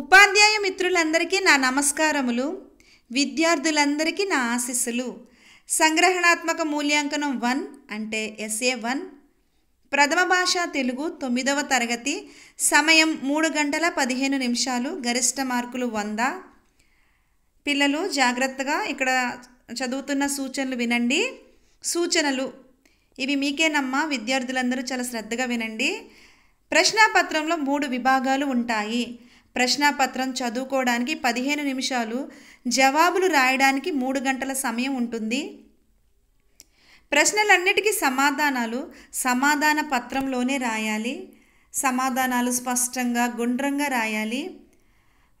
ఉపాధ్యాయ మిత్రులందరికీ నా నమస్కారములు విద్యార్థులందరికీ నా ఆశీస్సులు సంగ్రహణాత్మక మూల్యాంకనం వన్ అంటే ఎస్ఏ వన్ ప్రథమ భాష తెలుగు తొమ్మిదవ తరగతి సమయం మూడు గంటల పదిహేను నిమిషాలు గరిష్ట మార్కులు వంద పిల్లలు జాగ్రత్తగా ఇక్కడ చదువుతున్న సూచనలు వినండి సూచనలు ఇవి మీకేనమ్మా విద్యార్థులందరూ చాలా శ్రద్ధగా వినండి ప్రశ్నాపత్రంలో మూడు విభాగాలు ఉంటాయి ప్రశ్నాపత్రం చదువుకోవడానికి పదిహేను నిమిషాలు జవాబులు రాయడానికి మూడు గంటల సమయం ఉంటుంది ప్రశ్నలన్నిటికీ సమాధానాలు సమాధాన పత్రంలోనే రాయాలి సమాధానాలు స్పష్టంగా గుండ్రంగా రాయాలి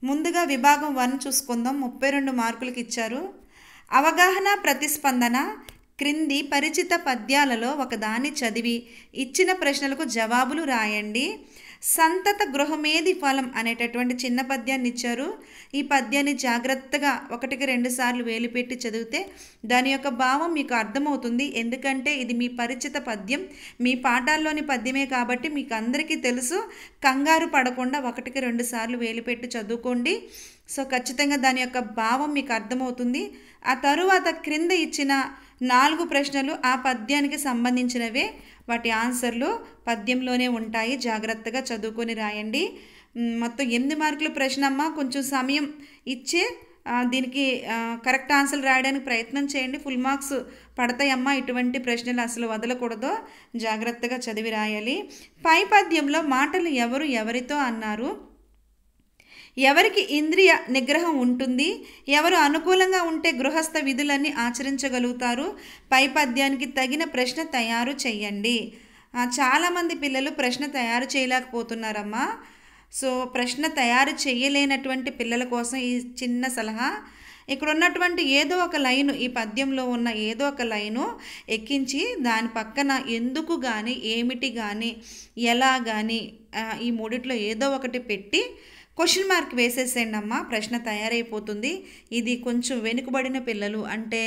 ముందుగా విభాగం వన్ చూసుకుందాం ముప్పై రెండు మార్కులకి ఇచ్చారు అవగాహన ప్రతిస్పందన క్రింది పరిచిత పద్యాలలో ఒకదాన్ని చదివి ఇచ్చిన ప్రశ్నలకు జవాబులు రాయండి సంతత గృహమేది ఫలం అనేటటువంటి చిన్న పద్యాన్ని ఇచ్చారు ఈ పద్యాన్ని జాగ్రత్తగా ఒకటికి రెండు సార్లు వేలిపెట్టి చదివితే దాని యొక్క భావం మీకు అర్థమవుతుంది ఎందుకంటే ఇది మీ పరిచిత పద్యం మీ పాఠాల్లోని పద్యమే కాబట్టి మీకు అందరికీ తెలుసు కంగారు పడకుండా ఒకటికి రెండు సార్లు వేలిపెట్టి చదువుకోండి సో ఖచ్చితంగా దాని యొక్క భావం మీకు అర్థమవుతుంది ఆ తరువాత క్రింద ఇచ్చిన నాలుగు ప్రశ్నలు ఆ పద్యానికి సంబంధించినవే వాటి ఆన్సర్లు పద్యంలోనే ఉంటాయి జాగ్రత్తగా చదువుకొని రాయండి మొత్తం ఎనిమిది మార్కుల ప్రశ్న అమ్మ కొంచెం సమయం ఇచ్చే దీనికి కరెక్ట్ ఆన్సర్ రాయడానికి ప్రయత్నం చేయండి ఫుల్ మార్క్స్ పడతాయమ్మా ఇటువంటి ప్రశ్నలు అసలు వదలకూడదు జాగ్రత్తగా చదివి రాయాలి పై పద్యంలో మాటలు ఎవరు ఎవరితో అన్నారు ఎవరికి ఇంద్రియ నిగ్రహం ఉంటుంది ఎవరు అనుకూలంగా ఉంటే గృహస్థ విధులన్నీ ఆచరించగలుగుతారు పై పద్యానికి తగిన ప్రశ్న తయారు చేయండి చాలామంది పిల్లలు ప్రశ్న తయారు చేయలేకపోతున్నారమ్మా సో ప్రశ్న తయారు చేయలేనటువంటి పిల్లల కోసం ఈ చిన్న సలహా ఇక్కడ ఉన్నటువంటి ఏదో ఒక లైను ఈ పద్యంలో ఉన్న ఏదో ఒక లైను ఎక్కించి దాని పక్కన ఎందుకు కానీ ఏమిటి కానీ ఎలా కానీ ఈ మూడిట్లో ఏదో ఒకటి పెట్టి క్వశ్చన్ మార్క్ వేసేసేయండి అమ్మా ప్రశ్న తయారైపోతుంది ఇది కొంచెం వెనుకబడిన పిల్లలు అంటే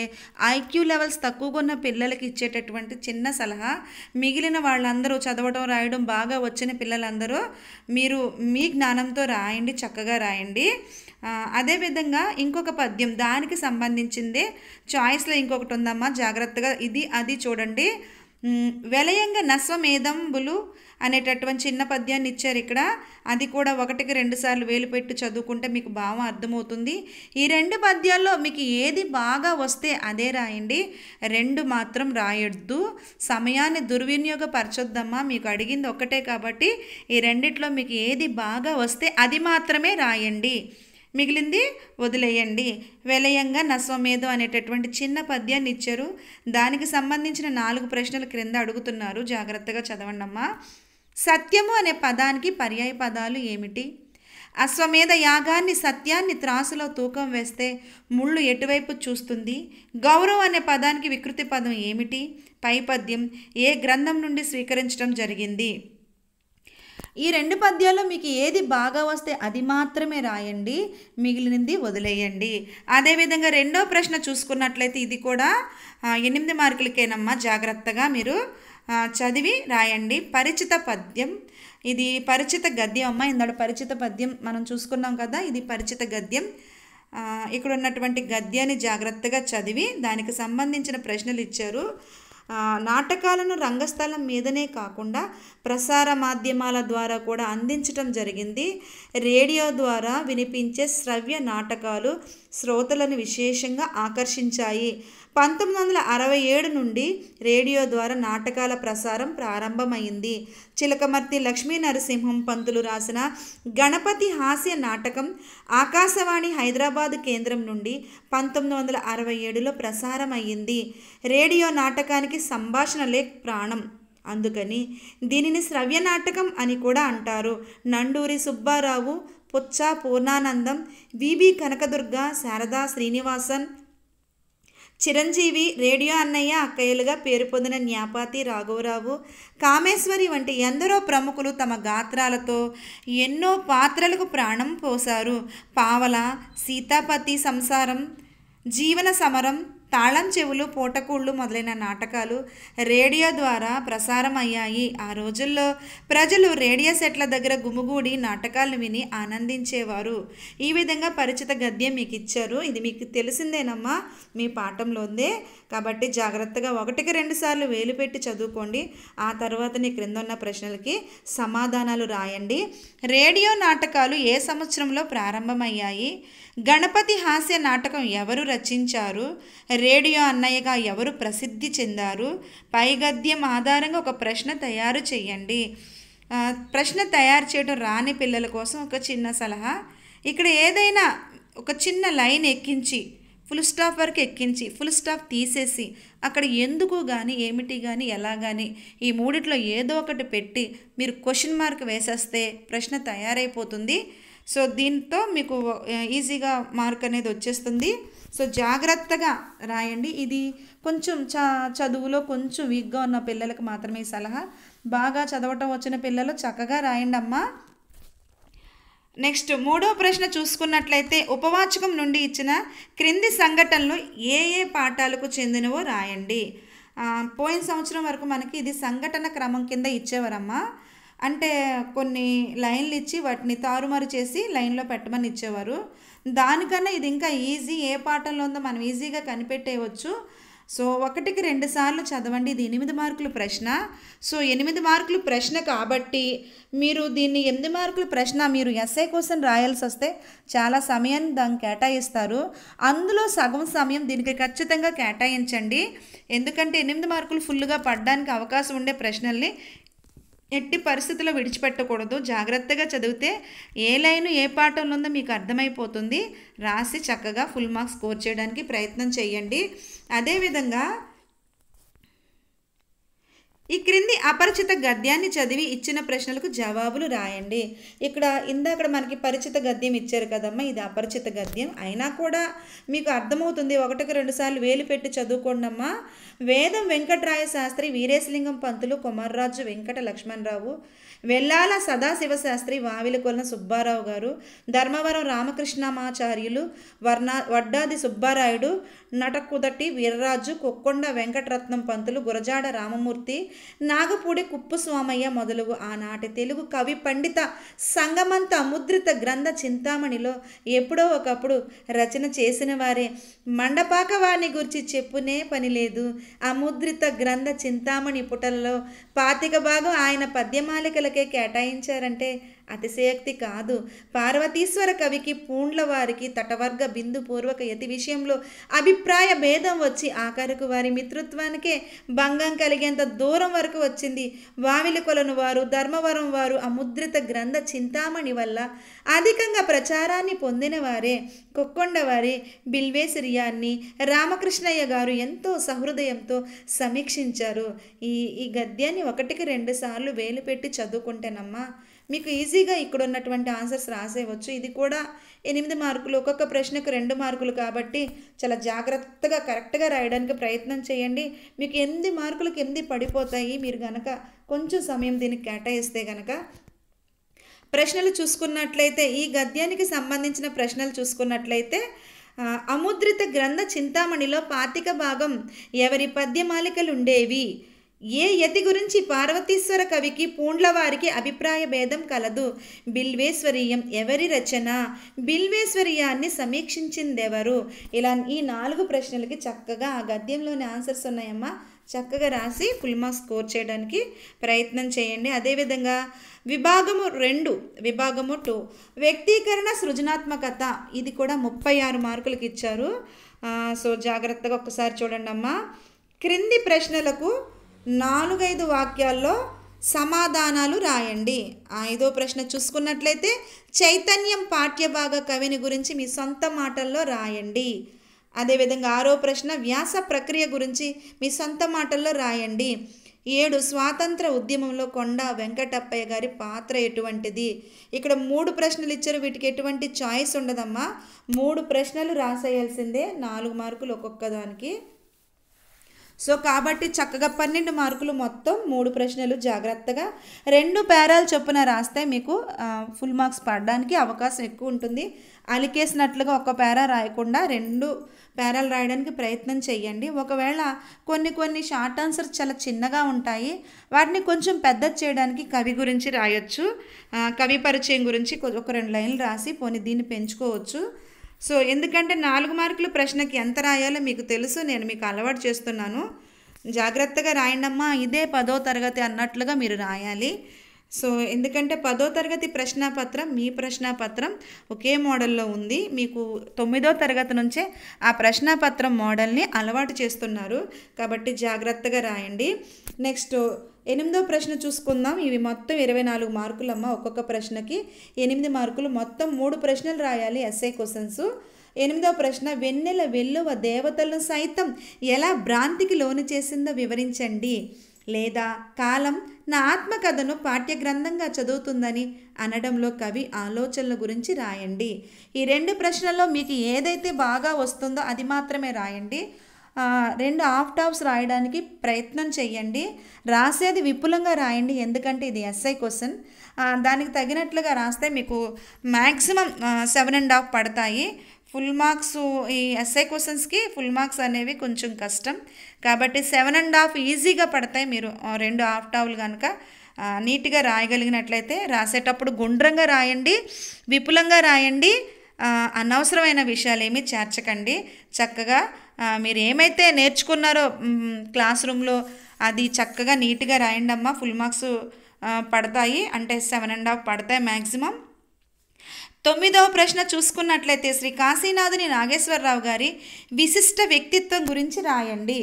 ఐక్యూ లెవెల్స్ తక్కువగా ఉన్న పిల్లలకి ఇచ్చేటటువంటి చిన్న సలహా మిగిలిన వాళ్ళందరూ చదవడం రాయడం బాగా వచ్చిన పిల్లలందరూ మీరు మీ జ్ఞానంతో రాయండి చక్కగా రాయండి అదేవిధంగా ఇంకొక పద్యం దానికి సంబంధించిందే చాయిస్లో ఇంకొకటి ఉందమ్మా జాగ్రత్తగా ఇది అది చూడండి వెలయంగా నస్వమేధంబులు అనేటటువంటి చిన్న పద్యాన్ని ఇచ్చారు ఇక్కడ అది కూడా ఒకటికి రెండు సార్లు వేలు పెట్టి చదువుకుంటే మీకు భావం అర్థమవుతుంది ఈ రెండు పద్యాల్లో మీకు ఏది బాగా వస్తే అదే రాయండి రెండు మాత్రం రాయొద్దు సమయాన్ని దుర్వినియోగపరచొద్దమ్మా మీకు అడిగింది ఒకటే కాబట్టి ఈ రెండిట్లో మీకు ఏది బాగా వస్తే అది మాత్రమే రాయండి మిగిలింది వదిలేయండి విలయంగా నస్వమేదు అనేటటువంటి చిన్న పద్యాన్ని ఇచ్చారు దానికి సంబంధించిన నాలుగు ప్రశ్నలు క్రింద అడుగుతున్నారు జాగ్రత్తగా చదవండి అమ్మా సత్యము అనే పదానికి పర్యాయ పదాలు ఏమిటి అశ్వమేధ యాగాన్ని సత్యాన్ని త్రాసులో తూకం వేస్తే ముళ్ళు ఎటువైపు చూస్తుంది గౌరవం అనే పదానికి వికృతి పదం ఏమిటి పైపద్యం ఏ గ్రంథం నుండి స్వీకరించడం జరిగింది ఈ రెండు పద్యాల్లో మీకు ఏది బాగా వస్తే అది మాత్రమే రాయండి మిగిలినది వదిలేయండి అదేవిధంగా రెండో ప్రశ్న చూసుకున్నట్లయితే ఇది కూడా ఎనిమిది మార్కులకేనమ్మా జాగ్రత్తగా మీరు చదివి రాయండి పరిచిత పద్యం ఇది పరిచిత గద్యం అమ్మ ఇందాడు పరిచిత పద్యం మనం చూసుకున్నాం కదా ఇది పరిచిత గద్యం ఇక్కడ ఉన్నటువంటి గద్యాన్ని జాగ్రత్తగా చదివి దానికి సంబంధించిన ప్రశ్నలు ఇచ్చారు నాటకాలను రంగస్థలం మీదనే కాకుండా ప్రసార మాధ్యమాల ద్వారా కూడా అందించటం జరిగింది రేడియో ద్వారా వినిపించే శ్రవ్య నాటకాలు శ్రోతలను విశేషంగా ఆకర్షించాయి పంతొమ్మిది వందల అరవై ఏడు నుండి రేడియో ద్వారా నాటకాల ప్రసారం ప్రారంభమైంది చిలకమర్తి లక్ష్మీ నరసింహం పంతులు రాసిన గణపతి హాస్య నాటకం ఆకాశవాణి హైదరాబాద్ కేంద్రం నుండి పంతొమ్మిది వందల అరవై ఏడులో ప్రసారం రేడియో నాటకానికి సంభాషణలే ప్రాణం అందుకని దీనిని శ్రవ్య నాటకం అని కూడా అంటారు నండూరి సుబ్బారావు పుచ్చ పూర్ణానందం విబి కనకదుర్గ శారదా శ్రీనివాసన్ చిరంజీవి రేడియో అన్నయ్య అక్కయ్యలుగా పేరు పొందిన న్యాపాతి రాఘవరావు కామేశ్వరి వంటి ఎందరో ప్రముఖులు తమ గాత్రాలతో ఎన్నో పాత్రలకు ప్రాణం పోశారు పావల సీతాపతి సంసారం జీవన సమరం తాళం చెవులు పూటకూళ్ళు మొదలైన నాటకాలు రేడియో ద్వారా ప్రసారం అయ్యాయి ఆ రోజుల్లో ప్రజలు రేడియో సెట్ల దగ్గర గుమిగూడి నాటకాలు విని ఆనందించేవారు ఈ విధంగా పరిచిత గద్యం మీకు ఇచ్చారు ఇది మీకు తెలిసిందేనమ్మా మీ పాఠంలోందే కాబట్టి జాగ్రత్తగా ఒకటికి రెండు సార్లు వేలు పెట్టి చదువుకోండి ఆ తర్వాత నీ క్రింద ఉన్న ప్రశ్నలకి సమాధానాలు రాయండి రేడియో నాటకాలు ఏ సంవత్సరంలో ప్రారంభమయ్యాయి గణపతి హాస్య నాటకం ఎవరు రచించారు రేడియో అన్నయ్యగా ఎవరు ప్రసిద్ధి చెందారు పైగద్యం ఆధారంగా ఒక ప్రశ్న తయారు చేయండి ప్రశ్న తయారు చేయడం రాని పిల్లల కోసం ఒక చిన్న సలహా ఇక్కడ ఏదైనా ఒక చిన్న లైన్ ఎక్కించి ఫుల్ స్టాఫ్ వరకు ఎక్కించి ఫుల్ స్టాఫ్ తీసేసి అక్కడ ఎందుకు కానీ ఏమిటి కానీ ఎలా కానీ ఈ మూడిట్లో ఏదో ఒకటి పెట్టి మీరు క్వశ్చన్ మార్క్ వేసేస్తే ప్రశ్న తయారైపోతుంది సో దీంతో మీకు ఈజీగా మార్క్ అనేది వచ్చేస్తుంది సో జాగ్రత్తగా రాయండి ఇది కొంచెం చ చదువులో కొంచెం వీక్గా ఉన్న పిల్లలకు మాత్రమే సలహా బాగా చదవటం వచ్చిన పిల్లలు చక్కగా రాయండి అమ్మా నెక్స్ట్ మూడో ప్రశ్న చూసుకున్నట్లయితే ఉపవాచకం నుండి ఇచ్చిన క్రింది సంఘటనలు ఏ ఏ పాఠాలకు చెందినవో రాయండి పోయిన సంవత్సరం వరకు మనకి ఇది సంఘటన క్రమం కింద ఇచ్చేవారమ్మా అంటే కొన్ని లైన్లు ఇచ్చి వాటిని తారుమారు చేసి లైన్లో పెట్టమని ఇచ్చేవారు దానికన్నా ఇది ఇంకా ఈజీ ఏ పాఠంలో ఉందో మనం ఈజీగా కనిపెట్టేయవచ్చు సో ఒకటికి రెండు సార్లు చదవండి ఇది ఎనిమిది మార్కులు ప్రశ్న సో ఎనిమిది మార్కులు ప్రశ్న కాబట్టి మీరు దీన్ని ఎనిమిది మార్కులు ప్రశ్న మీరు ఎస్ఐ క్వశ్చన్ రాయాల్సి వస్తే చాలా సమయాన్ని దానికి కేటాయిస్తారు అందులో సగం సమయం దీనికి ఖచ్చితంగా కేటాయించండి ఎందుకంటే ఎనిమిది మార్కులు ఫుల్గా పడడానికి అవకాశం ఉండే ప్రశ్నల్ని ఎట్టి పరిస్థితుల్లో విడిచిపెట్టకూడదు జాగ్రత్తగా చదివితే ఏ లైన్ ఏ పాఠంలో ఉందో మీకు అర్థమైపోతుంది రాసి చక్కగా ఫుల్ మార్క్స్ స్కోర్ చేయడానికి ప్రయత్నం చేయండి అదేవిధంగా ఈ క్రింది అపరిచిత గద్యాన్ని చదివి ఇచ్చిన ప్రశ్నలకు జవాబులు రాయండి ఇక్కడ ఇందాక మనకి పరిచిత గద్యం ఇచ్చారు కదమ్మా ఇది అపరిచిత గద్యం అయినా కూడా మీకు అర్థమవుతుంది ఒకటికి రెండుసార్లు వేలు పెట్టి చదువుకోండమ్మా వేదం వెంకటరాయ శాస్త్రి వీరేశలింగం పంతులు కుమార్రాజు వెంకట లక్ష్మణరావు వెల్లాల సదాశివ శాస్త్రి కొలన సుబ్బారావు గారు ధర్మవరం రామకృష్ణమాచార్యులు వర్ణ వడ్డాది సుబ్బారాయుడు నటకుదటి వీర్రాజు కొక్కొండ వెంకటరత్నం పంతులు గురజాడ రామమూర్తి నాగపూడి కుప్పస్వామయ్య మొదలగు ఆనాటి తెలుగు కవి పండిత సంగమంత ముద్రిత గ్రంథ చింతామణిలో ఎప్పుడో ఒకప్పుడు రచన చేసిన వారే మండపాక వారిని గురించి చెప్పునే పని లేదు ఆ ముద్రిత గ్రంథ చింతామణి పుటలలో పాతిక భాగం ఆయన పద్యమాలికలకే కేటాయించారంటే అతిశయక్తి కాదు పార్వతీశ్వర కవికి పూండ్ల వారికి తటవర్గ బిందు పూర్వక యతి విషయంలో అభిప్రాయ భేదం వచ్చి ఆఖరుకు వారి మిత్రత్వానికే భంగం కలిగేంత దూరం వరకు వచ్చింది వావిలి కొలను వారు ధర్మవరం వారు అముద్రిత గ్రంథ చింతామణి వల్ల అధికంగా ప్రచారాన్ని పొందిన వారే కొక్కొండవారి బిల్వేశ్వరియాన్ని రామకృష్ణయ్య గారు ఎంతో సహృదయంతో సమీక్షించారు ఈ ఈ గద్యాన్ని ఒకటికి రెండు సార్లు వేలు పెట్టి చదువుకుంటేనమ్మా మీకు ఈజీగా ఇక్కడ ఉన్నటువంటి ఆన్సర్స్ రాసేయవచ్చు ఇది కూడా ఎనిమిది మార్కులు ఒక్కొక్క ప్రశ్నకు రెండు మార్కులు కాబట్టి చాలా జాగ్రత్తగా కరెక్ట్గా రాయడానికి ప్రయత్నం చేయండి మీకు ఎనిమిది మార్కులకు ఎనిమిది పడిపోతాయి మీరు కనుక కొంచెం సమయం దీనికి కేటాయిస్తే కనుక ప్రశ్నలు చూసుకున్నట్లయితే ఈ గద్యానికి సంబంధించిన ప్రశ్నలు చూసుకున్నట్లయితే అముద్రిత గ్రంథ చింతామణిలో పాతిక భాగం ఎవరి పద్యమాలికలు ఉండేవి ఏ యతి గురించి పార్వతీశ్వర కవికి పూండ్లవారికి అభిప్రాయ భేదం కలదు బిల్వేశ్వరీయం ఎవరి రచన బిల్వేశ్వరీయాన్ని సమీక్షించిందెవరు ఇలా ఈ నాలుగు ప్రశ్నలకి చక్కగా ఆ గద్యంలోని ఆన్సర్స్ ఉన్నాయమ్మా చక్కగా రాసి ఫుల్ మార్క్స్ స్కోర్ చేయడానికి ప్రయత్నం చేయండి అదేవిధంగా విభాగము రెండు విభాగము టూ వ్యక్తీకరణ సృజనాత్మకత ఇది కూడా ముప్పై ఆరు మార్కులకి ఇచ్చారు సో జాగ్రత్తగా ఒక్కసారి చూడండి అమ్మా క్రింది ప్రశ్నలకు నాలుగైదు వాక్యాల్లో సమాధానాలు రాయండి ఐదో ప్రశ్న చూసుకున్నట్లయితే చైతన్యం పాఠ్యభాగ కవిని గురించి మీ సొంత మాటల్లో రాయండి అదేవిధంగా ఆరో ప్రశ్న వ్యాస ప్రక్రియ గురించి మీ సొంత మాటల్లో రాయండి ఏడు స్వాతంత్ర ఉద్యమంలో కొండ వెంకటప్పయ్య గారి పాత్ర ఎటువంటిది ఇక్కడ మూడు ప్రశ్నలు ఇచ్చారు వీటికి ఎటువంటి చాయిస్ ఉండదమ్మా మూడు ప్రశ్నలు రాసేయాల్సిందే నాలుగు మార్కులు ఒక్కొక్క దానికి సో కాబట్టి చక్కగా పన్నెండు మార్కులు మొత్తం మూడు ప్రశ్నలు జాగ్రత్తగా రెండు పేరాలు చొప్పున రాస్తే మీకు ఫుల్ మార్క్స్ పడడానికి అవకాశం ఎక్కువ ఉంటుంది అలికేసినట్లుగా ఒక పేరా రాయకుండా రెండు పేరాలు రాయడానికి ప్రయత్నం చేయండి ఒకవేళ కొన్ని కొన్ని షార్ట్ ఆన్సర్స్ చాలా చిన్నగా ఉంటాయి వాటిని కొంచెం పెద్ద చేయడానికి కవి గురించి రాయొచ్చు కవి పరిచయం గురించి ఒక రెండు లైన్లు రాసి పోనీ దీన్ని పెంచుకోవచ్చు సో ఎందుకంటే నాలుగు మార్కులు ప్రశ్నకి ఎంత రాయాలో మీకు తెలుసు నేను మీకు అలవాటు చేస్తున్నాను జాగ్రత్తగా రాయండమ్మా ఇదే పదో తరగతి అన్నట్లుగా మీరు రాయాలి సో ఎందుకంటే పదో తరగతి పత్రం మీ పత్రం ఒకే మోడల్లో ఉంది మీకు తొమ్మిదో తరగతి నుంచే ఆ పత్రం మోడల్ని అలవాటు చేస్తున్నారు కాబట్టి జాగ్రత్తగా రాయండి నెక్స్ట్ ఎనిమిదో ప్రశ్న చూసుకుందాం ఇవి మొత్తం ఇరవై నాలుగు మార్కులమ్మ ఒక్కొక్క ప్రశ్నకి ఎనిమిది మార్కులు మొత్తం మూడు ప్రశ్నలు రాయాలి ఎస్ఐ క్వశ్చన్స్ ఎనిమిదో ప్రశ్న వెన్నెల వెల్లువ దేవతలను సైతం ఎలా భ్రాంతికి లోను చేసిందో వివరించండి లేదా కాలం నా ఆత్మకథను పాఠ్యగ్రంథంగా చదువుతుందని అనడంలో కవి ఆలోచనల గురించి రాయండి ఈ రెండు ప్రశ్నల్లో మీకు ఏదైతే బాగా వస్తుందో అది మాత్రమే రాయండి రెండు హాఫ్ టాప్స్ రాయడానికి ప్రయత్నం చేయండి రాసేది విపులంగా రాయండి ఎందుకంటే ఇది ఎస్ఐ క్వశ్చన్ దానికి తగినట్లుగా రాస్తే మీకు మ్యాక్సిమం సెవెన్ అండ్ హాఫ్ పడతాయి ఫుల్ మార్క్స్ ఈ ఎస్ఐ క్వశ్చన్స్కి ఫుల్ మార్క్స్ అనేవి కొంచెం కష్టం కాబట్టి సెవెన్ అండ్ హాఫ్ ఈజీగా పడతాయి మీరు రెండు హాఫ్ టావులు కనుక నీట్గా రాయగలిగినట్లయితే రాసేటప్పుడు గుండ్రంగా రాయండి విపులంగా రాయండి అనవసరమైన విషయాలు ఏమీ చేర్చకండి చక్కగా మీరు ఏమైతే నేర్చుకున్నారో క్లాస్ రూమ్లో అది చక్కగా నీట్గా రాయండి అమ్మ ఫుల్ మార్క్స్ పడతాయి అంటే సెవెన్ అండ్ హాఫ్ పడతాయి మ్యాక్సిమం తొమ్మిదవ ప్రశ్న చూసుకున్నట్లయితే శ్రీ కాశీనాథుని నాగేశ్వరరావు గారి విశిష్ట వ్యక్తిత్వం గురించి రాయండి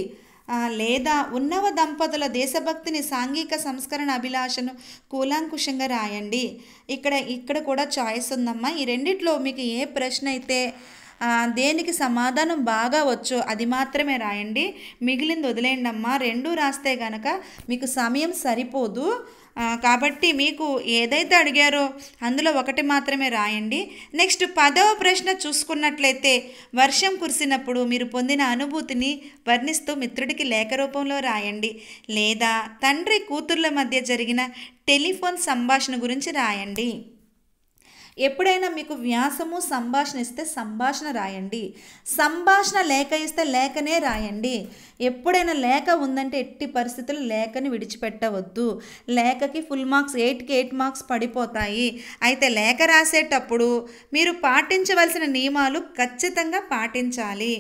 లేదా ఉన్నవ దంపతుల దేశభక్తిని సాంఘిక సంస్కరణ అభిలాషను కూలంకుషంగా రాయండి ఇక్కడ ఇక్కడ కూడా చాయిస్ ఉందమ్మా ఈ రెండిట్లో మీకు ఏ ప్రశ్న అయితే దేనికి సమాధానం బాగా వచ్చు అది మాత్రమే రాయండి మిగిలింది వదిలేయండి అమ్మా రెండు రాస్తే గనక మీకు సమయం సరిపోదు కాబట్టి మీకు ఏదైతే అడిగారో అందులో ఒకటి మాత్రమే రాయండి నెక్స్ట్ పదవ ప్రశ్న చూసుకున్నట్లయితే వర్షం కురిసినప్పుడు మీరు పొందిన అనుభూతిని వర్ణిస్తూ మిత్రుడికి లేఖ రూపంలో రాయండి లేదా తండ్రి కూతుర్ల మధ్య జరిగిన టెలిఫోన్ సంభాషణ గురించి రాయండి ఎప్పుడైనా మీకు వ్యాసము సంభాషణ ఇస్తే సంభాషణ రాయండి సంభాషణ లేఖ ఇస్తే లేఖనే రాయండి ఎప్పుడైనా లేఖ ఉందంటే ఎట్టి పరిస్థితులు లేఖని విడిచిపెట్టవద్దు లేఖకి ఫుల్ మార్క్స్ ఎయిట్కి ఎయిట్ మార్క్స్ పడిపోతాయి అయితే లేఖ రాసేటప్పుడు మీరు పాటించవలసిన నియమాలు ఖచ్చితంగా పాటించాలి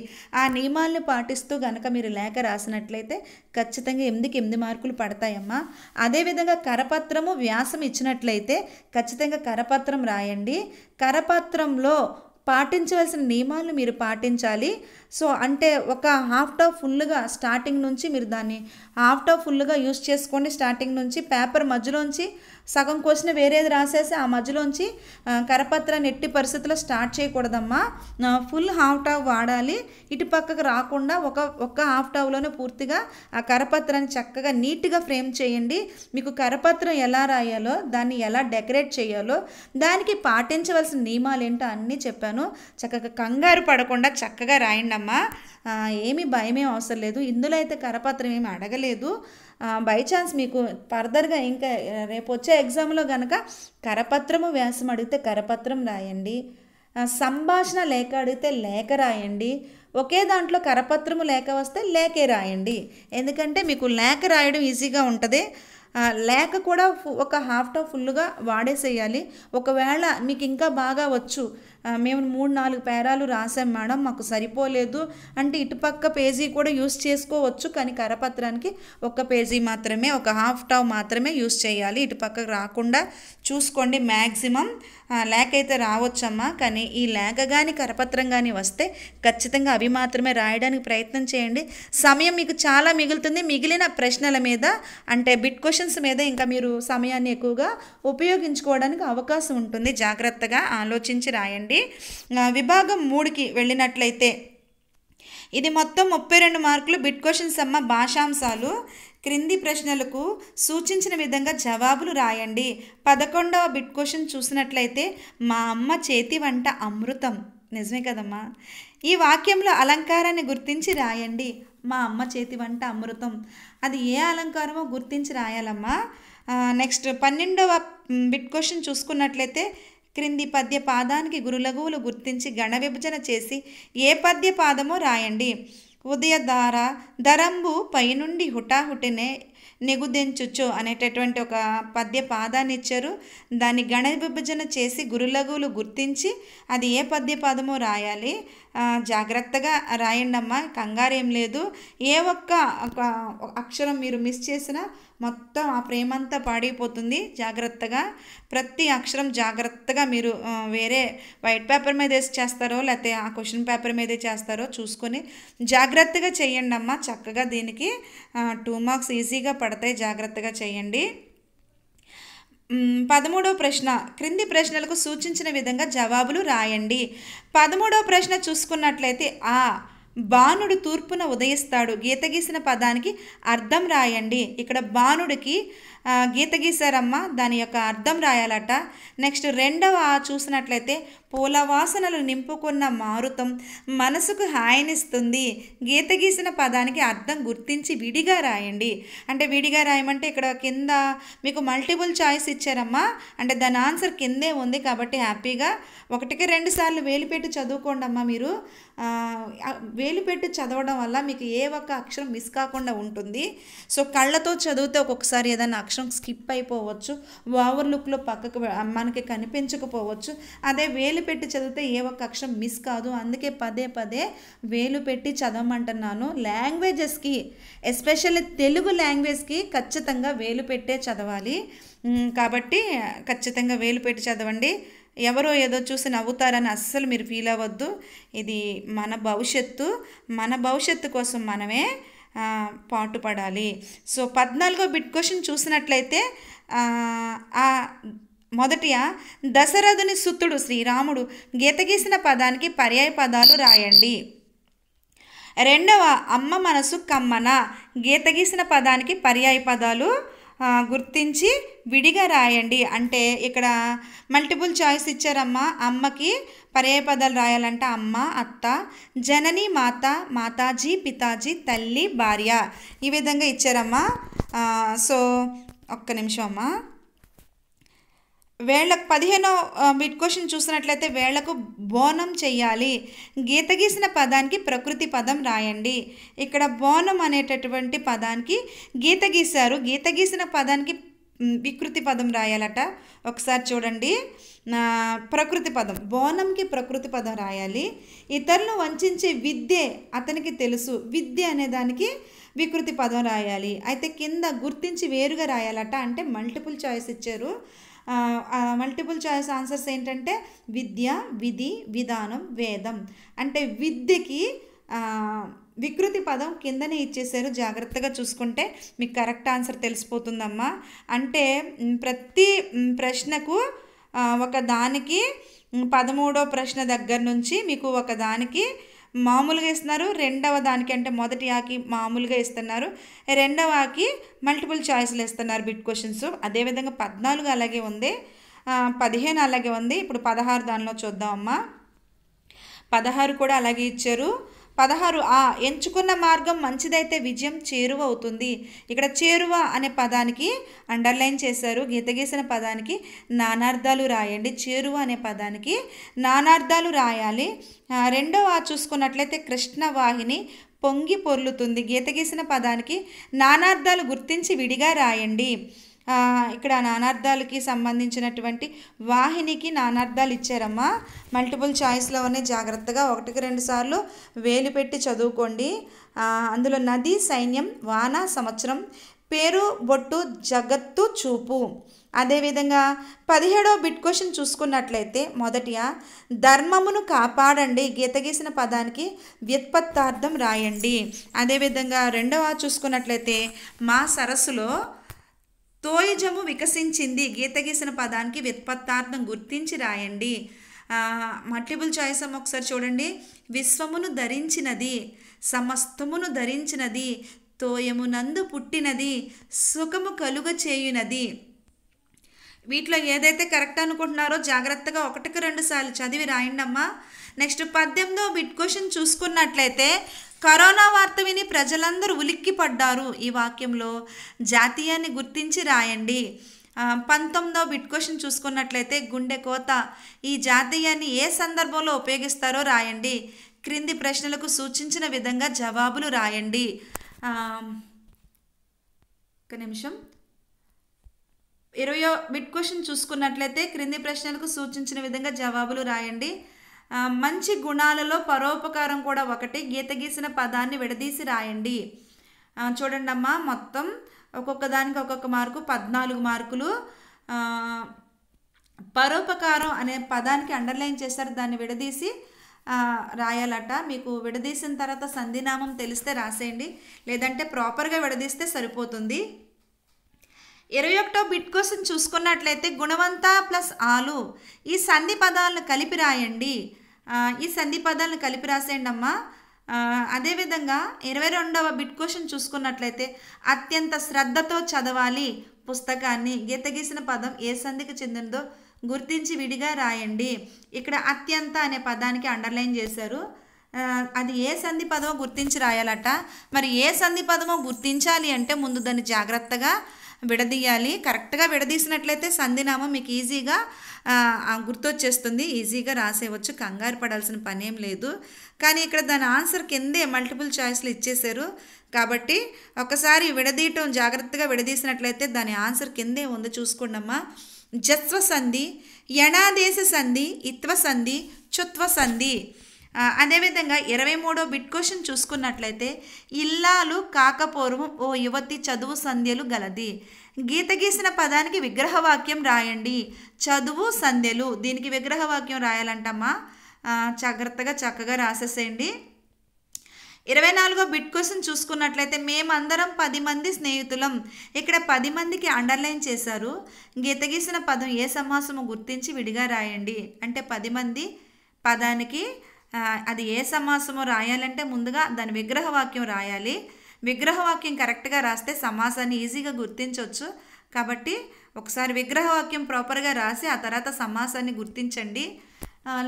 ఆ నియమాలను పాటిస్తూ కనుక మీరు లేఖ రాసినట్లయితే ఖచ్చితంగా ఎందుకు ఎనిమిది మార్కులు పడతాయమ్మా అదేవిధంగా కరపత్రము వ్యాసం ఇచ్చినట్లయితే ఖచ్చితంగా కరపత్రం రాయండి చేయండి కరపత్రంలో పాటించవలసిన నియమాలు మీరు పాటించాలి సో అంటే ఒక హాఫ్ టాప్ ఫుల్గా స్టార్టింగ్ నుంచి మీరు దాన్ని హాఫ్ టాప్ ఫుల్గా యూస్ చేసుకోండి స్టార్టింగ్ నుంచి పేపర్ మధ్యలోంచి సగం క్వశ్చన్ వేరేది రాసేసి ఆ మధ్యలోంచి కరపత్ర నెట్టి పరిస్థితుల్లో స్టార్ట్ చేయకూడదమ్మా ఫుల్ హాఫ్ టావ్ వాడాలి ఇటు పక్కకు రాకుండా ఒక ఒక్క హాఫ్ టావ్లోనే పూర్తిగా ఆ కరపత్రాన్ని చక్కగా నీట్గా ఫ్రేమ్ చేయండి మీకు కరపత్రం ఎలా రాయాలో దాన్ని ఎలా డెకరేట్ చేయాలో దానికి పాటించవలసిన నియమాలు ఏంటో అన్నీ చెప్పాను చక్కగా కంగారు పడకుండా చక్కగా రాయండి అమ్మా ఏమీ భయమేం అవసరం లేదు ఇందులో అయితే కరపత్రం ఏమి అడగలేదు బై ఛాన్స్ మీకు ఫర్దర్గా ఇంకా రేపు వచ్చే ఎగ్జామ్లో కనుక కరపత్రము వ్యాసం అడిగితే కరపత్రం రాయండి సంభాషణ లేఖ అడిగితే లేఖ రాయండి ఒకే దాంట్లో కరపత్రము లేఖ వస్తే లేఖే రాయండి ఎందుకంటే మీకు లేఖ రాయడం ఈజీగా ఉంటుంది లేక కూడా ఒక హాఫ్ టాప్ ఫుల్గా వాడేసేయాలి ఒకవేళ మీకు ఇంకా బాగా వచ్చు మేము మూడు నాలుగు పేరాలు రాసాం మేడం మాకు సరిపోలేదు అంటే ఇటుపక్క పేజీ కూడా యూస్ చేసుకోవచ్చు కానీ కరపత్రానికి ఒక పేజీ మాత్రమే ఒక హాఫ్ టావ్ మాత్రమే యూస్ చేయాలి ఇటుపక్క రాకుండా చూసుకోండి మ్యాక్సిమం లేక అయితే రావచ్చమ్మా కానీ ఈ లేక కానీ కరపత్రం కానీ వస్తే ఖచ్చితంగా అవి మాత్రమే రాయడానికి ప్రయత్నం చేయండి సమయం మీకు చాలా మిగులుతుంది మిగిలిన ప్రశ్నల మీద అంటే బిట్ క్వశ్చన్స్ మీద ఇంకా మీరు సమయాన్ని ఎక్కువగా ఉపయోగించుకోవడానికి అవకాశం ఉంటుంది జాగ్రత్తగా ఆలోచించి రాయండి ఉంటుంది విభాగం మూడుకి వెళ్ళినట్లయితే ఇది మొత్తం ముప్పై రెండు మార్కులు బిట్ క్వశ్చన్స్ అమ్మ భాషాంశాలు క్రింది ప్రశ్నలకు సూచించిన విధంగా జవాబులు రాయండి పదకొండవ బిట్ క్వశ్చన్ చూసినట్లయితే మా అమ్మ చేతి వంట అమృతం నిజమే కదమ్మా ఈ వాక్యంలో అలంకారాన్ని గుర్తించి రాయండి మా అమ్మ చేతి వంట అమృతం అది ఏ అలంకారమో గుర్తించి రాయాలమ్మా నెక్స్ట్ పన్నెండవ బిట్ క్వశ్చన్ చూసుకున్నట్లయితే క్రింది పద్య పాదానికి గురులఘువులు గుర్తించి గణ విభజన చేసి ఏ పద్య పాదమో రాయండి ఉదయధార ధరంబు పైనుండి హుటాహుటినే నెగుదెంచుచు అనేటటువంటి ఒక పద్య పాదాన్ని ఇచ్చారు దాన్ని గణ విభజన చేసి గురులఘువులు గుర్తించి అది ఏ పద్య పాదమో రాయాలి జాగ్రత్తగా రాయండి అమ్మ కంగారేం లేదు ఏ ఒక్క అక్షరం మీరు మిస్ చేసినా మొత్తం ఆ ప్రేమంతా పాడైపోతుంది జాగ్రత్తగా ప్రతి అక్షరం జాగ్రత్తగా మీరు వేరే వైట్ పేపర్ మీద వేసి చేస్తారో లేకపోతే ఆ క్వశ్చన్ పేపర్ మీదే చేస్తారో చూసుకొని జాగ్రత్తగా చేయండి అమ్మ చక్కగా దీనికి టూ మార్క్స్ ఈజీగా పడతాయి జాగ్రత్తగా చేయండి పదమూడవ ప్రశ్న క్రింది ప్రశ్నలకు సూచించిన విధంగా జవాబులు రాయండి పదమూడవ ప్రశ్న చూసుకున్నట్లయితే ఆ బాణుడు తూర్పున ఉదయిస్తాడు గీత గీసిన పదానికి అర్థం రాయండి ఇక్కడ బాణుడికి గీత గీశారమ్మ దాని యొక్క అర్థం రాయాలట నెక్స్ట్ రెండవ చూసినట్లయితే పూల వాసనలు నింపుకున్న మారుతం మనసుకు హాయినిస్తుంది గీత గీసిన పదానికి అర్థం గుర్తించి విడిగా రాయండి అంటే విడిగా రాయమంటే ఇక్కడ కింద మీకు మల్టిపుల్ చాయిస్ ఇచ్చారమ్మా అంటే దాని ఆన్సర్ కిందే ఉంది కాబట్టి హ్యాపీగా ఒకటికి రెండు సార్లు వేలు పెట్టి చదువుకోండి అమ్మా మీరు వేలు పెట్టి చదవడం వల్ల మీకు ఏ ఒక్క అక్షరం మిస్ కాకుండా ఉంటుంది సో కళ్ళతో చదివితే ఒక్కొక్కసారి ఏదైనా అక్షరం అక్షరం స్కిప్ అయిపోవచ్చు ఓవర్ లుక్లో పక్కకు మనకి కనిపించకపోవచ్చు అదే వేలు పెట్టి చదివితే ఏ ఒక్క అక్షరం మిస్ కాదు అందుకే పదే పదే వేలు పెట్టి చదవమంటున్నాను లాంగ్వేజెస్కి ఎస్పెషల్లీ తెలుగు లాంగ్వేజ్కి ఖచ్చితంగా వేలు పెట్టే చదవాలి కాబట్టి ఖచ్చితంగా వేలు పెట్టి చదవండి ఎవరో ఏదో చూసి నవ్వుతారని అస్సలు మీరు ఫీల్ అవ్వద్దు ఇది మన భవిష్యత్తు మన భవిష్యత్తు కోసం మనమే పాటుపడాలి సో పద్నాలుగో బిట్ క్వశ్చన్ చూసినట్లయితే ఆ మొదటి దశరథుని సుత్తుడు శ్రీరాముడు గీత గీసిన పదానికి పర్యాయ పదాలు రాయండి రెండవ అమ్మ మనసు కమ్మన గీత గీసిన పదానికి పర్యాయ పదాలు గుర్తించి విడిగా రాయండి అంటే ఇక్కడ మల్టిపుల్ చాయిస్ ఇచ్చారమ్మా అమ్మకి పర్యాయపదాలు రాయాలంటే అమ్మ అత్త జనని మాత మాతాజీ పితాజీ తల్లి భార్య ఈ విధంగా ఇచ్చారమ్మా సో ఒక్క నిమిషం అమ్మా వేళ్లకు పదిహేనో క్వశ్చన్ చూసినట్లయితే వేళ్లకు బోనం చేయాలి గీత గీసిన పదానికి ప్రకృతి పదం రాయండి ఇక్కడ బోనం అనేటటువంటి పదానికి గీత గీశారు గీత గీసిన పదానికి వికృతి పదం రాయాలట ఒకసారి చూడండి ప్రకృతి పదం బోనంకి ప్రకృతి పదం రాయాలి ఇతరులను వంచే విద్యే అతనికి తెలుసు విద్య అనే దానికి వికృతి పదం రాయాలి అయితే కింద గుర్తించి వేరుగా రాయాలట అంటే మల్టిపుల్ చాయిస్ ఇచ్చారు మల్టిపుల్ చాయిస్ ఆన్సర్స్ ఏంటంటే విద్య విధి విధానం వేదం అంటే విద్యకి వికృతి పదం కిందనే ఇచ్చేసారు జాగ్రత్తగా చూసుకుంటే మీకు కరెక్ట్ ఆన్సర్ తెలిసిపోతుందమ్మా అంటే ప్రతి ప్రశ్నకు ఒక దానికి పదమూడో ప్రశ్న దగ్గర నుంచి మీకు ఒక దానికి మామూలుగా ఇస్తున్నారు రెండవ దానికి అంటే మొదటి ఆకి మామూలుగా ఇస్తున్నారు రెండవ ఆకి మల్టిపుల్ చాయిస్లు ఇస్తున్నారు బిట్ క్వశ్చన్స్ అదేవిధంగా పద్నాలుగు అలాగే ఉంది పదిహేను అలాగే ఉంది ఇప్పుడు పదహారు దానిలో చూద్దామమ్మా పదహారు కూడా అలాగే ఇచ్చారు పదహారు ఆ ఎంచుకున్న మార్గం మంచిదైతే విజయం చేరువ అవుతుంది ఇక్కడ చేరువ అనే పదానికి అండర్లైన్ చేశారు గీత గీసిన పదానికి నానార్థాలు రాయండి చేరువ అనే పదానికి నానార్థాలు రాయాలి రెండవ చూసుకున్నట్లయితే కృష్ణ వాహిని పొంగి పొర్లుతుంది గీత గీసిన పదానికి నానార్థాలు గుర్తించి విడిగా రాయండి ఇక్కడ నానార్థాలకి సంబంధించినటువంటి వాహినికి నానార్థాలు ఇచ్చారమ్మా మల్టిపుల్ చాయిస్లోనే జాగ్రత్తగా ఒకటికి రెండు సార్లు వేలు పెట్టి చదువుకోండి అందులో నది సైన్యం వాన సంవత్సరం పేరు బొట్టు జగత్తు చూపు అదేవిధంగా పదిహేడో బిట్ క్వశ్చన్ చూసుకున్నట్లయితే మొదటిగా ధర్మమును కాపాడండి గీత గీసిన పదానికి వ్యుత్పత్తార్థం రాయండి అదేవిధంగా రెండవ చూసుకున్నట్లయితే మా సరస్సులో తోయిజము వికసించింది గీత గీసిన పదానికి వ్యుత్పత్తార్థం గుర్తించి రాయండి మల్టిపుల్ చాయిస్ అమ్మ ఒకసారి చూడండి విశ్వమును ధరించినది సమస్తమును ధరించినది తోయమునందు పుట్టినది సుఖము కలుగ చేయునది వీటిలో ఏదైతే కరెక్ట్ అనుకుంటున్నారో జాగ్రత్తగా ఒకటికి రెండు సార్లు చదివి రాయండమ్మా నెక్స్ట్ పద్దెనిమిదో బిట్ క్వశ్చన్ చూసుకున్నట్లయితే కరోనా వార్త విని ప్రజలందరూ ఉలిక్కి పడ్డారు ఈ వాక్యంలో జాతీయాన్ని గుర్తించి రాయండి పంతొమ్మిదో బిట్ క్వశ్చన్ చూసుకున్నట్లయితే గుండె కోత ఈ జాతీయాన్ని ఏ సందర్భంలో ఉపయోగిస్తారో రాయండి క్రింది ప్రశ్నలకు సూచించిన విధంగా జవాబులు రాయండి ఒక నిమిషం ఇరవయో మిడ్ క్వశ్చన్ చూసుకున్నట్లయితే క్రింది ప్రశ్నలకు సూచించిన విధంగా జవాబులు రాయండి మంచి గుణాలలో పరోపకారం కూడా ఒకటి గీత గీసిన పదాన్ని విడదీసి రాయండి చూడండి అమ్మా మొత్తం ఒక్కొక్క దానికి ఒక్కొక్క మార్కు పద్నాలుగు మార్కులు పరోపకారం అనే పదానికి అండర్లైన్ చేశారు దాన్ని విడదీసి రాయాలట మీకు విడదీసిన తర్వాత సంధినామం తెలిస్తే రాసేయండి లేదంటే ప్రాపర్గా విడదీస్తే సరిపోతుంది ఇరవై ఒకటో బిట్ కోసం చూసుకున్నట్లయితే గుణవంత ప్లస్ ఆలు ఈ సంధి పదాలను కలిపి రాయండి ఈ సంధి పదాలను కలిపి రాసేయండి అమ్మా అదేవిధంగా ఇరవై రెండవ బిట్ క్వశ్చన్ చూసుకున్నట్లయితే అత్యంత శ్రద్ధతో చదవాలి పుస్తకాన్ని గీత గీసిన పదం ఏ సంధికి చెందినదో గుర్తించి విడిగా రాయండి ఇక్కడ అత్యంత అనే పదానికి అండర్లైన్ చేశారు అది ఏ సంధి పదమో గుర్తించి రాయాలట మరి ఏ సంధి పదమో గుర్తించాలి అంటే ముందు దాన్ని జాగ్రత్తగా విడదీయాలి కరెక్ట్గా విడదీసినట్లయితే సంధినామం మీకు ఈజీగా గుర్తొచ్చేస్తుంది ఈజీగా రాసేయవచ్చు కంగారు పడాల్సిన పనేం లేదు కానీ ఇక్కడ దాని ఆన్సర్ కిందే మల్టిపుల్ చాయిస్లు ఇచ్చేశారు కాబట్టి ఒకసారి విడదీయటం జాగ్రత్తగా విడదీసినట్లయితే దాని ఆన్సర్ కిందే ఉంది చూసుకోండమ్మా జత్వ సంధి యణాదేశ సంధి ఇత్వ సంధి చుత్వ సంధి అదేవిధంగా ఇరవై మూడో బిట్ క్వశ్చన్ చూసుకున్నట్లయితే ఇల్లాలు కాకపూర్వం ఓ యువతి చదువు సంధ్యలు గలది గీత గీసిన పదానికి విగ్రహవాక్యం రాయండి చదువు సంధ్యలు దీనికి విగ్రహవాక్యం రాయాలంటమ్మా జాగ్రత్తగా చక్కగా రాసేసేయండి ఇరవై నాలుగో బిట్ క్వశ్చన్ చూసుకున్నట్లయితే మేమందరం పది మంది స్నేహితులం ఇక్కడ పది మందికి అండర్లైన్ చేశారు గీత గీసిన పదం ఏ సమాసము గుర్తించి విడిగా రాయండి అంటే పది మంది పదానికి అది ఏ సమాసమో రాయాలంటే ముందుగా దాని విగ్రహవాక్యం రాయాలి విగ్రహవాక్యం కరెక్ట్గా రాస్తే సమాసాన్ని ఈజీగా గుర్తించవచ్చు కాబట్టి ఒకసారి విగ్రహవాక్యం ప్రాపర్గా రాసి ఆ తర్వాత సమాసాన్ని గుర్తించండి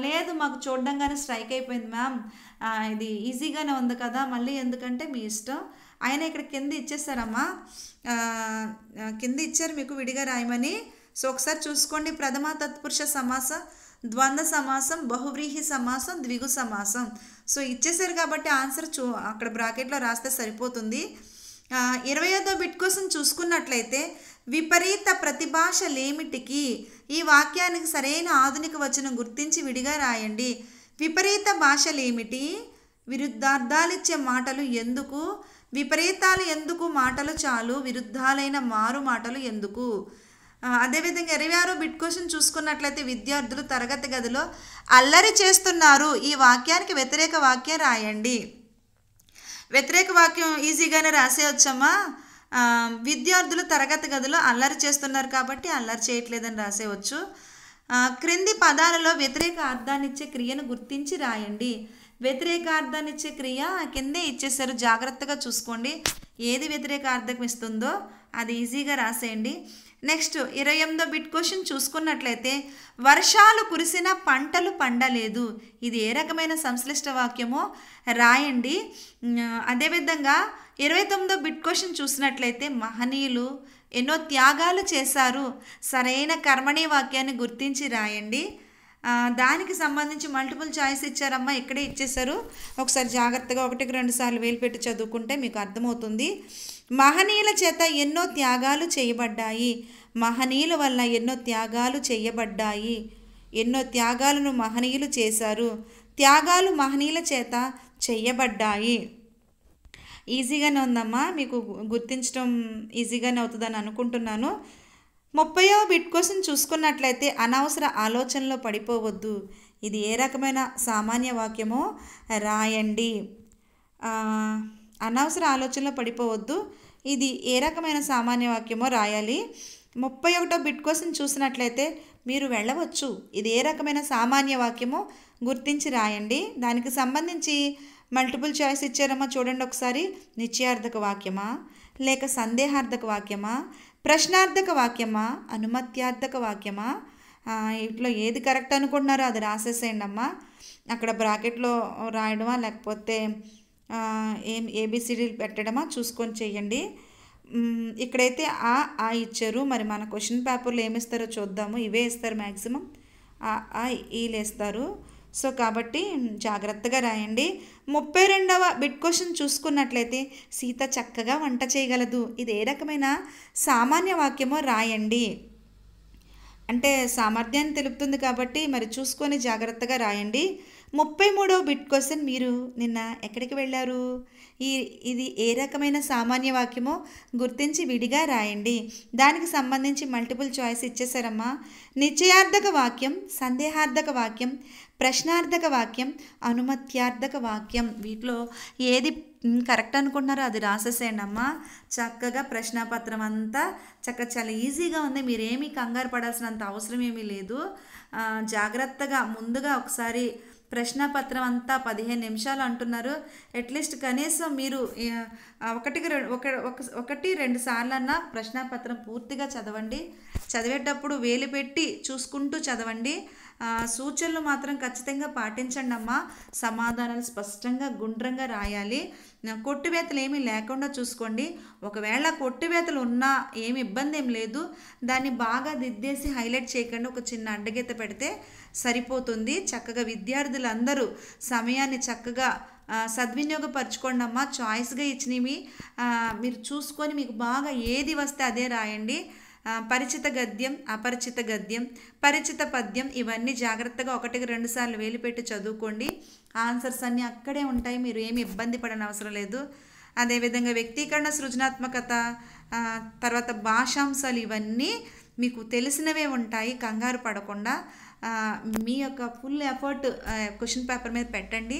లేదు మాకు చూడడంగానే స్ట్రైక్ అయిపోయింది మ్యామ్ ఇది ఈజీగానే ఉంది కదా మళ్ళీ ఎందుకంటే మీ ఇష్టం ఆయన ఇక్కడ కింద ఇచ్చేసారమ్మా కింద ఇచ్చారు మీకు విడిగా రాయమని సో ఒకసారి చూసుకోండి ప్రథమ తత్పురుష సమాస ద్వంద్వ సమాసం బహువ్రీహి సమాసం ద్విగు సమాసం సో ఇచ్చేసారు కాబట్టి ఆన్సర్ చూ అక్కడ బ్రాకెట్లో రాస్తే సరిపోతుంది ఐదో బిట్ కోసం చూసుకున్నట్లయితే విపరీత ప్రతిభాష లేమిటికి ఈ వాక్యానికి సరైన ఆధునిక వచనం గుర్తించి విడిగా రాయండి విపరీత భాషలేమిటి విరుద్ధార్థాలిచ్చే మాటలు ఎందుకు విపరీతాలు ఎందుకు మాటలు చాలు విరుద్ధాలైన మారు మాటలు ఎందుకు అదేవిధంగా ఇరవై ఆరు బిట్ క్వశ్చన్ చూసుకున్నట్లయితే విద్యార్థులు తరగతి గదిలో అల్లరి చేస్తున్నారు ఈ వాక్యానికి వ్యతిరేక వాక్యం రాయండి వ్యతిరేక వాక్యం ఈజీగానే రాసేయచ్చమ్మా విద్యార్థులు తరగతి గదిలో అల్లరి చేస్తున్నారు కాబట్టి అల్లరి చేయట్లేదని రాసేయవచ్చు క్రింది పదాలలో వ్యతిరేక అర్థాన్నిచ్చే క్రియను గుర్తించి రాయండి వ్యతిరేక అర్థాన్నిచ్చే క్రియ కిందే ఇచ్చేసారు జాగ్రత్తగా చూసుకోండి ఏది వ్యతిరేక అర్థం ఇస్తుందో అది ఈజీగా రాసేయండి నెక్స్ట్ ఇరవై ఎనిమిదో బిట్ క్వశ్చన్ చూసుకున్నట్లయితే వర్షాలు కురిసిన పంటలు పండలేదు ఇది ఏ రకమైన సంశ్లిష్ట వాక్యమో రాయండి అదేవిధంగా ఇరవై తొమ్మిదో బిట్ క్వశ్చన్ చూసినట్లయితే మహనీయులు ఎన్నో త్యాగాలు చేశారు సరైన కర్మణీ వాక్యాన్ని గుర్తించి రాయండి దానికి సంబంధించి మల్టిపుల్ చాయిస్ ఇచ్చారమ్మా ఇక్కడే ఇచ్చేసారు ఒకసారి జాగ్రత్తగా ఒకటికి రెండు సార్లు వేలు పెట్టి చదువుకుంటే మీకు అర్థమవుతుంది మహనీయుల చేత ఎన్నో త్యాగాలు చేయబడ్డాయి మహనీయుల వల్ల ఎన్నో త్యాగాలు చేయబడ్డాయి ఎన్నో త్యాగాలను మహనీయులు చేశారు త్యాగాలు మహనీయుల చేత చేయబడ్డాయి ఈజీగానే ఉందమ్మా మీకు గుర్తించడం ఈజీగానే అవుతుందని అనుకుంటున్నాను ముప్పయో బిట్ కోసం చూసుకున్నట్లయితే అనవసర ఆలోచనలో పడిపోవద్దు ఇది ఏ రకమైన సామాన్య వాక్యమో రాయండి అనవసర ఆలోచనలో పడిపోవద్దు ఇది ఏ రకమైన సామాన్య వాక్యమో రాయాలి ముప్పై ఒకటో బిట్ కోసం చూసినట్లయితే మీరు వెళ్ళవచ్చు ఇది ఏ రకమైన సామాన్య వాక్యమో గుర్తించి రాయండి దానికి సంబంధించి మల్టిపుల్ చాయిస్ ఇచ్చారమ్మా చూడండి ఒకసారి నిశ్చయార్థక వాక్యమా లేక సందేహార్థక వాక్యమా ప్రశ్నార్థక వాక్యమా అనుమత్యార్థక వాక్యమా ఇట్లో ఏది కరెక్ట్ అనుకుంటున్నారో అది రాసేసేయండి అమ్మా అక్కడ బ్రాకెట్లో రాయడమా లేకపోతే ఏం ఏబిసిడీలు పెట్టడమా చూసుకొని చేయండి ఇక్కడైతే ఆ ఆ ఇచ్చారు మరి మన క్వశ్చన్ పేపర్లో ఇస్తారో చూద్దాము ఇవే ఇస్తారు మ్యాక్సిమం ఆ ఈలు వేస్తారు సో కాబట్టి జాగ్రత్తగా రాయండి ముప్పై రెండవ బిట్ క్వశ్చన్ చూసుకున్నట్లయితే సీత చక్కగా వంట చేయగలదు ఇది ఏ రకమైన సామాన్య వాక్యమో రాయండి అంటే సామర్థ్యాన్ని తెలుపుతుంది కాబట్టి మరి చూసుకొని జాగ్రత్తగా రాయండి ముప్పై మూడవ బిట్ క్వశ్చన్ మీరు నిన్న ఎక్కడికి వెళ్ళారు ఈ ఇది ఏ రకమైన సామాన్య వాక్యమో గుర్తించి విడిగా రాయండి దానికి సంబంధించి మల్టిపుల్ చాయిస్ ఇచ్చేసారమ్మా నిశ్చయార్థక వాక్యం సందేహార్థక వాక్యం ప్రశ్నార్థక వాక్యం అనుమత్యార్థక వాక్యం వీటిలో ఏది కరెక్ట్ అనుకుంటున్నారో అది రాసేసేయండి అమ్మా చక్కగా ప్రశ్నపత్రం అంతా చక్క చాలా ఈజీగా ఉంది మీరేమీ కంగారు పడాల్సినంత అవసరం ఏమీ లేదు జాగ్రత్తగా ముందుగా ఒకసారి ప్రశ్నపత్రం అంతా పదిహేను నిమిషాలు అంటున్నారు అట్లీస్ట్ కనీసం మీరు ఒకటికి రెండు ఒక ఒకటి రెండు సార్లు అన్న ప్రశ్నపత్రం పూర్తిగా చదవండి చదివేటప్పుడు వేలు పెట్టి చూసుకుంటూ చదవండి సూచనలు మాత్రం ఖచ్చితంగా పాటించండి అమ్మా సమాధానాలు స్పష్టంగా గుండ్రంగా రాయాలి కొట్టువేతలు ఏమీ లేకుండా చూసుకోండి ఒకవేళ కొట్టువేతలు ఉన్నా ఏమి ఇబ్బంది ఏం లేదు దాన్ని బాగా దిద్దేసి హైలైట్ చేయకుండా ఒక చిన్న అడ్డగీత పెడితే సరిపోతుంది చక్కగా విద్యార్థులందరూ సమయాన్ని చక్కగా సద్వినియోగపరచుకోండి అమ్మా చాయిస్గా ఇచ్చినవి మీరు చూసుకొని మీకు బాగా ఏది వస్తే అదే రాయండి పరిచిత గద్యం అపరిచిత గద్యం పరిచిత పద్యం ఇవన్నీ జాగ్రత్తగా ఒకటికి రెండు సార్లు చదువుకోండి ఆన్సర్స్ అన్నీ అక్కడే ఉంటాయి మీరు ఏమి ఇబ్బంది పడని అవసరం లేదు అదేవిధంగా వ్యక్తీకరణ సృజనాత్మకత తర్వాత భాషాంశాలు ఇవన్నీ మీకు తెలిసినవే ఉంటాయి కంగారు పడకుండా మీ యొక్క ఫుల్ ఎఫర్ట్ క్వశ్చన్ పేపర్ మీద పెట్టండి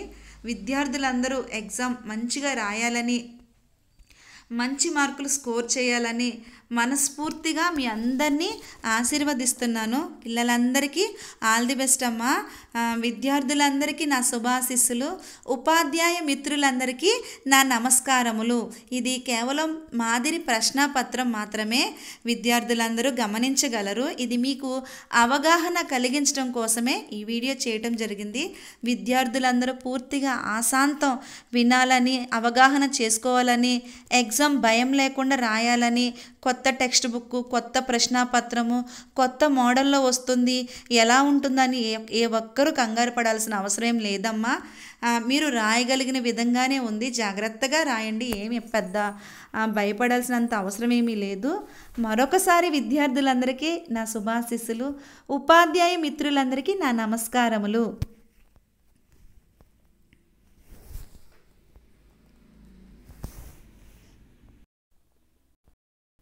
విద్యార్థులందరూ ఎగ్జామ్ మంచిగా రాయాలని మంచి మార్కులు స్కోర్ చేయాలని మనస్ఫూర్తిగా మీ అందరినీ ఆశీర్వదిస్తున్నాను పిల్లలందరికీ ఆల్ ది బెస్ట్ అమ్మ విద్యార్థులందరికీ నా శుభాశిస్సులు ఉపాధ్యాయ మిత్రులందరికీ నా నమస్కారములు ఇది కేవలం మాదిరి ప్రశ్నాపత్రం మాత్రమే విద్యార్థులందరూ గమనించగలరు ఇది మీకు అవగాహన కలిగించడం కోసమే ఈ వీడియో చేయటం జరిగింది విద్యార్థులందరూ పూర్తిగా ఆశాంతం వినాలని అవగాహన చేసుకోవాలని ఎగ్జామ్ భయం లేకుండా రాయాలని కొత్త కొత్త టెక్స్ట్ బుక్ కొత్త ప్రశ్నాపత్రము కొత్త మోడల్లో వస్తుంది ఎలా ఉంటుందని ఏ ఏ ఒక్కరూ కంగారు పడాల్సిన అవసరం లేదమ్మా మీరు రాయగలిగిన విధంగానే ఉంది జాగ్రత్తగా రాయండి ఏమి పెద్ద భయపడాల్సినంత అవసరం ఏమీ లేదు మరొకసారి విద్యార్థులందరికీ నా శుభాశిస్సులు ఉపాధ్యాయ మిత్రులందరికీ నా నమస్కారములు